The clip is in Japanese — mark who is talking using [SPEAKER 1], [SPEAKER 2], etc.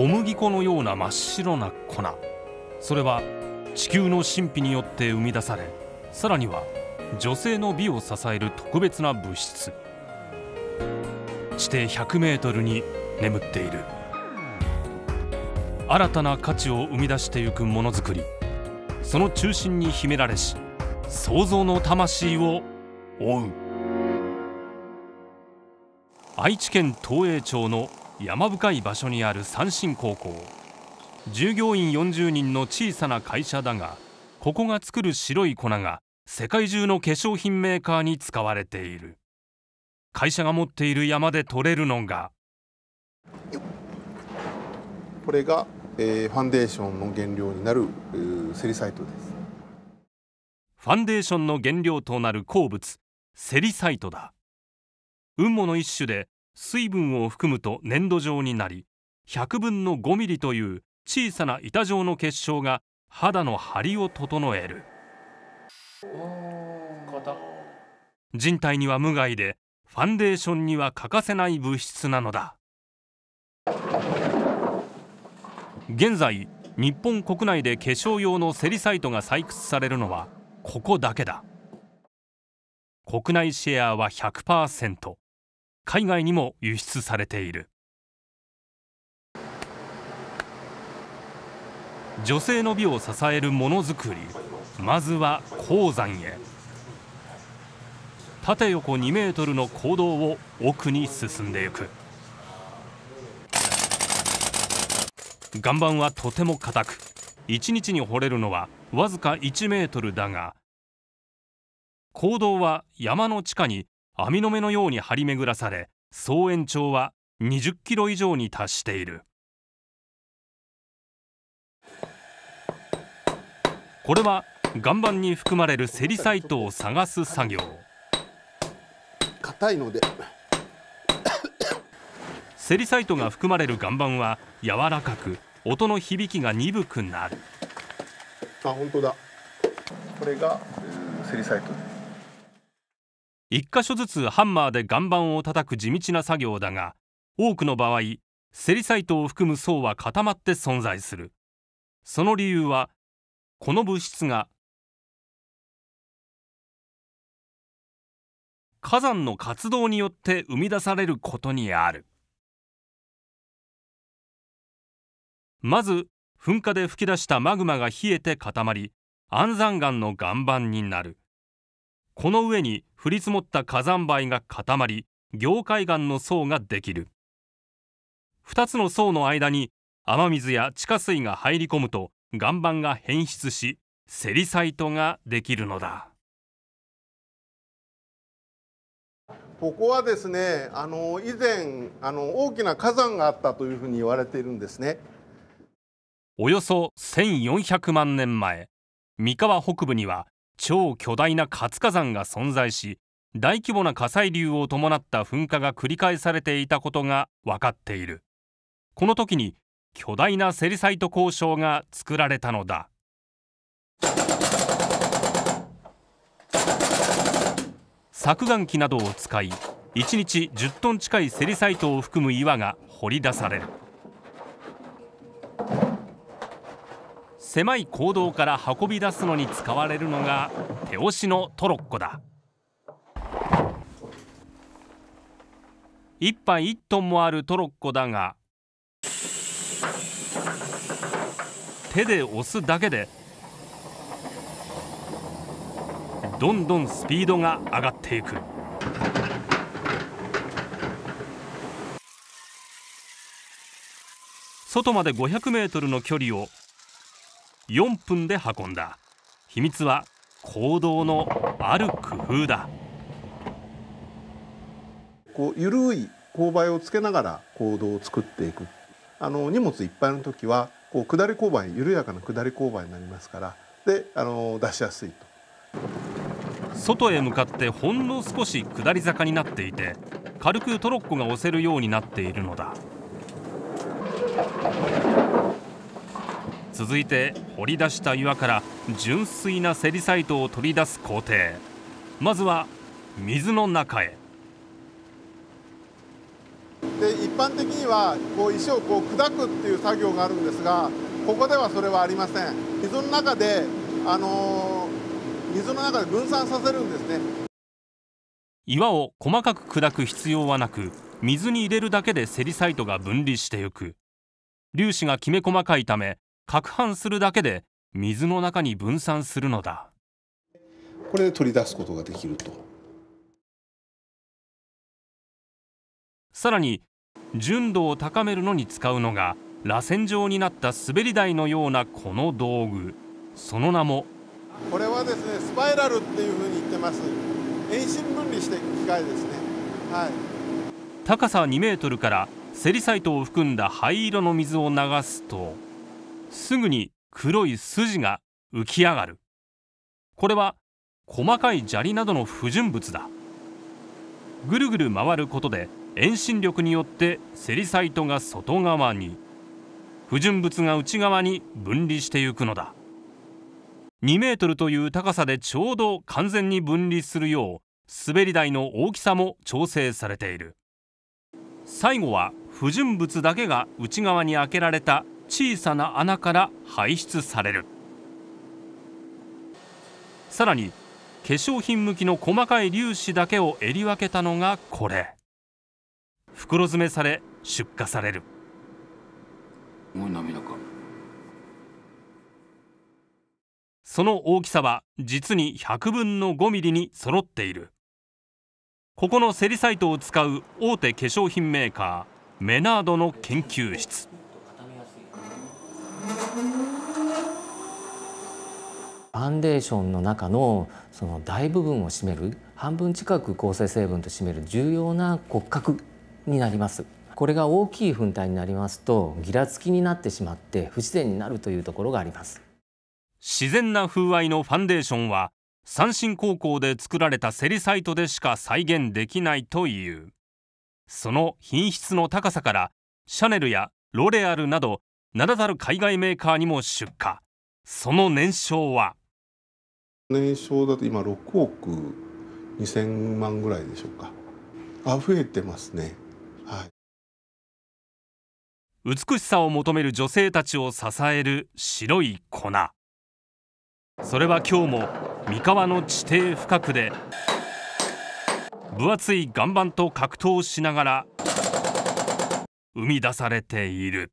[SPEAKER 1] 小麦粉のような真っ白な粉それは地球の神秘によって生み出されさらには女性の美を支える特別な物質地底100メートルに眠っている新たな価値を生み出してゆくものづくりその中心に秘められし創造の魂を追う愛知県東栄町の山深い場所にある三振高校従業員40人の小さな会社だがここが作る白い粉が世界中の化粧品メーカーに使われている会社が持っている山で取れるのが
[SPEAKER 2] これが、えー、ファンデーションの原料になるセリサ
[SPEAKER 1] イトですファンデーションの原料となる鉱物セリサイトだ雲母の一種で水分を含むと粘土状になり100分の5ミリという小さな板状の結晶が肌の張りを整える人体には無害でファンデーションには欠かせない物質なのだ現在日本国内で化粧用のセリサイトが採掘されるのはここだけだ国内シェアは100%海外にも輸出されている女性の美を支えるものづくりまずは鉱山へ縦横2メートルの坑道を奥に進んでいく岩盤はとても硬く1日に掘れるのはわずか1メートルだが坑道は山の地下に網の目のように張り巡らされ総延長は20キロ以上に達しているこれは岩盤に含まれるセリサイトを探す作業硬いので セリサイトが含まれる岩盤は柔らかく音の響きが鈍くなる
[SPEAKER 2] あ本当だこれが
[SPEAKER 1] セリサイト1箇所ずつハンマーで岩盤を叩く地道な作業だが多くの場合セリサイトを含む層は固まって存在するその理由はこの物質が火山の活動によって生み出されることにあるまず噴火で噴き出したマグマが冷えて固まり安山岩の岩盤になるこの上に降り積もった火山灰が固まり凝灰岩の層ができる2つの層の間に雨水や地下水が入り込むと岩盤が変質しセリサイトができるのだ
[SPEAKER 2] ここはですねあの以前あの大きな火山があったというふうに言われているんですね
[SPEAKER 1] およそ1400万年前三河北部には超巨大な活火山が存在し大規模な火砕流を伴った噴火が繰り返されていたことが分かっているこの時に巨大なセリサイト交渉が作られたのだ削岩機などを使い1日10トン近いセリサイトを含む岩が掘り出される狭い坑道から運び出すのに使われるのが手押しのトロッコだ1杯1トンもあるトロッコだが手で押すだけでどんどんスピードが上がっていく外まで500メートルの距離を4分で運んだ秘密は行動のある工夫だ
[SPEAKER 2] こう緩い勾配をつけながら行動を作っていくあの荷物いっぱいの時はこう下り勾配緩やかな下り勾配になりますからであの出しやすいと
[SPEAKER 1] 外へ向かってほんの少し下り坂になっていて軽くトロッコが押せるようになっているのだ続いて掘り出した岩から純粋なセリサイトを取り出す工程まずは水の中へ
[SPEAKER 2] で一般的にはこう石をこう砕くっていう作業があるんですがここではそれはありません水の中で、あのー、水の中で分散させるんですね
[SPEAKER 1] 岩を細かく砕く必要はなく水に入れるだけでセリサイトが分離してゆく粒子がきめ細かいため攪拌するだけで水の中に分散するのだ
[SPEAKER 2] これで取り出すことができると
[SPEAKER 1] さらに純度を高めるのに使うのが螺旋状になった滑り台のようなこの道具その名も
[SPEAKER 2] これはですねスパイラルっていうふうに言ってます遠心分離していく機械ですねはい
[SPEAKER 1] 高さ2メートルからセリサイトを含んだ灰色の水を流すとすぐに黒い筋が浮き上がるこれは細かい砂利などの不純物だぐるぐる回ることで遠心力によってセリサイトが外側に不純物が内側に分離していくのだ2メートルという高さでちょうど完全に分離するよう滑り台の大きさも調整されている最後は不純物だけが内側に開けられた小さな穴から排出されるさらに化粧品向きの細かい粒子だけをえり分けたのがこれ袋詰めされ出荷されるその大きさは実に100分の5ミリに揃っているここのセリサイトを使う大手化粧品メーカーメナードの研究室ファンデーションの中のその大部分を占める半分近く構成成分と占める重要な骨格になりますこれが大きい粉体になりますとギラつきになってしまって不自然になるというところがあります自然な風合いのファンデーションは三振高校で作られたセリサイトでしか再現できないというその品質の高さからシャネルやロレアルなど名だたる海外メーカーにも出荷その年商は
[SPEAKER 2] 年商だと今6億2000万ぐらいでしょうかあ増えてますね
[SPEAKER 1] はい美しさを求める女性たちを支える白い粉それは今日も三河の地底深くで分厚い岩盤と格闘しながら生み出されている